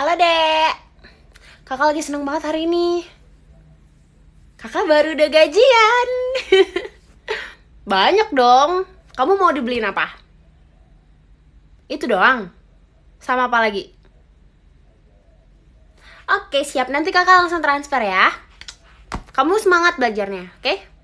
Halo dek Kakak lagi seneng banget hari ini Kakak baru udah gajian Banyak dong Kamu mau dibeliin apa? Itu doang? Sama apa lagi? Oke siap, nanti kakak langsung transfer ya Kamu semangat belajarnya, oke? Okay?